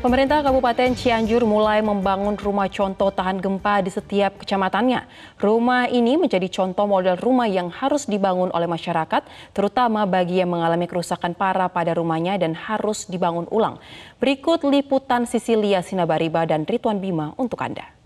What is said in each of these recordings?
Pemerintah Kabupaten Cianjur mulai membangun rumah contoh tahan gempa di setiap kecamatannya. Rumah ini menjadi contoh model rumah yang harus dibangun oleh masyarakat, terutama bagi yang mengalami kerusakan parah pada rumahnya dan harus dibangun ulang. Berikut liputan Sisilia Sinabariba dan Rituan Bima untuk Anda.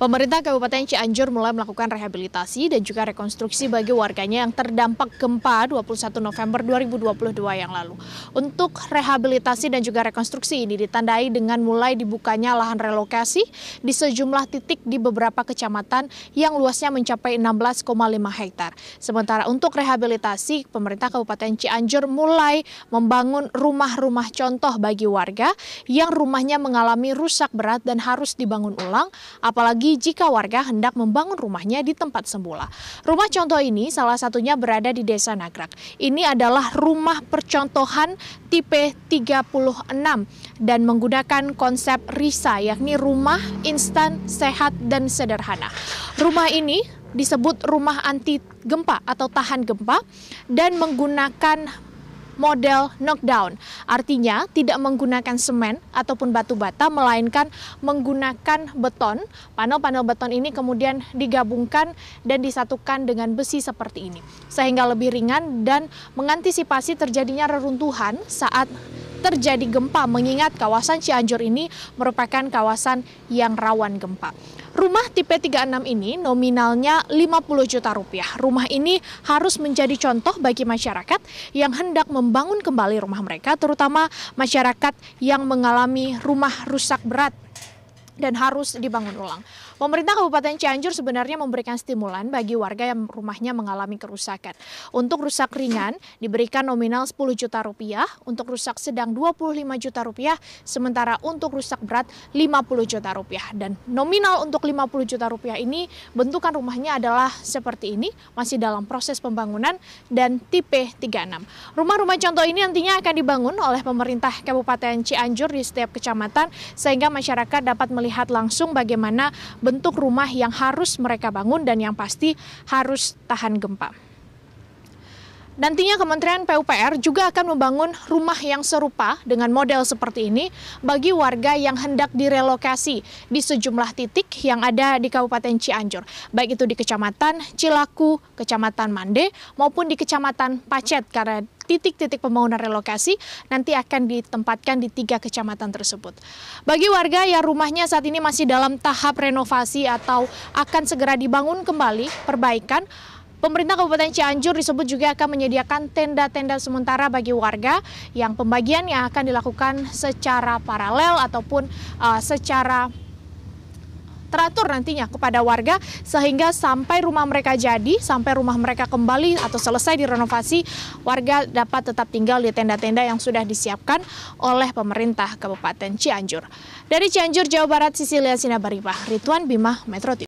Pemerintah Kabupaten Cianjur mulai melakukan rehabilitasi dan juga rekonstruksi bagi warganya yang terdampak gempa 21 November 2022 yang lalu. Untuk rehabilitasi dan juga rekonstruksi ini ditandai dengan mulai dibukanya lahan relokasi di sejumlah titik di beberapa kecamatan yang luasnya mencapai 16,5 hektar. Sementara untuk rehabilitasi, pemerintah Kabupaten Cianjur mulai membangun rumah-rumah contoh bagi warga yang rumahnya mengalami rusak berat dan harus dibangun ulang, apalagi jika warga hendak membangun rumahnya di tempat semula. Rumah contoh ini salah satunya berada di Desa Nagrak. Ini adalah rumah percontohan tipe 36 dan menggunakan konsep RISA yakni rumah instan, sehat, dan sederhana. Rumah ini disebut rumah anti gempa atau tahan gempa dan menggunakan model knockdown. Artinya tidak menggunakan semen ataupun batu bata melainkan menggunakan beton. Panel-panel beton ini kemudian digabungkan dan disatukan dengan besi seperti ini sehingga lebih ringan dan mengantisipasi terjadinya reruntuhan saat terjadi gempa mengingat kawasan Cianjur ini merupakan kawasan yang rawan gempa. Rumah tipe 36 ini nominalnya 50 juta rupiah. Rumah ini harus menjadi contoh bagi masyarakat yang hendak membangun kembali rumah mereka, terutama masyarakat yang mengalami rumah rusak berat dan harus dibangun ulang. Pemerintah Kabupaten Cianjur sebenarnya memberikan stimulan bagi warga yang rumahnya mengalami kerusakan. Untuk rusak ringan diberikan nominal 10 juta rupiah, untuk rusak sedang 25 juta rupiah, sementara untuk rusak berat 50 juta rupiah. Dan nominal untuk 50 juta rupiah ini bentukan rumahnya adalah seperti ini, masih dalam proses pembangunan dan tipe 36. Rumah-rumah contoh ini nantinya akan dibangun oleh pemerintah Kabupaten Cianjur di setiap kecamatan sehingga masyarakat dapat melihat langsung bagaimana bentuk rumah yang harus mereka bangun dan yang pasti harus tahan gempa. Nantinya Kementerian PUPR juga akan membangun rumah yang serupa dengan model seperti ini bagi warga yang hendak direlokasi di sejumlah titik yang ada di Kabupaten Cianjur, baik itu di Kecamatan Cilaku, Kecamatan Mande, maupun di Kecamatan Pacet karena titik-titik pembangunan relokasi nanti akan ditempatkan di tiga kecamatan tersebut. Bagi warga yang rumahnya saat ini masih dalam tahap renovasi atau akan segera dibangun kembali perbaikan, Pemerintah Kabupaten Cianjur disebut juga akan menyediakan tenda-tenda sementara bagi warga yang pembagiannya akan dilakukan secara paralel ataupun uh, secara teratur nantinya kepada warga sehingga sampai rumah mereka jadi, sampai rumah mereka kembali atau selesai direnovasi, warga dapat tetap tinggal di tenda-tenda yang sudah disiapkan oleh pemerintah Kabupaten Cianjur. Dari Cianjur, Jawa Barat, Sisilia Sinabaripah, Ridwan Bima, Metro TV.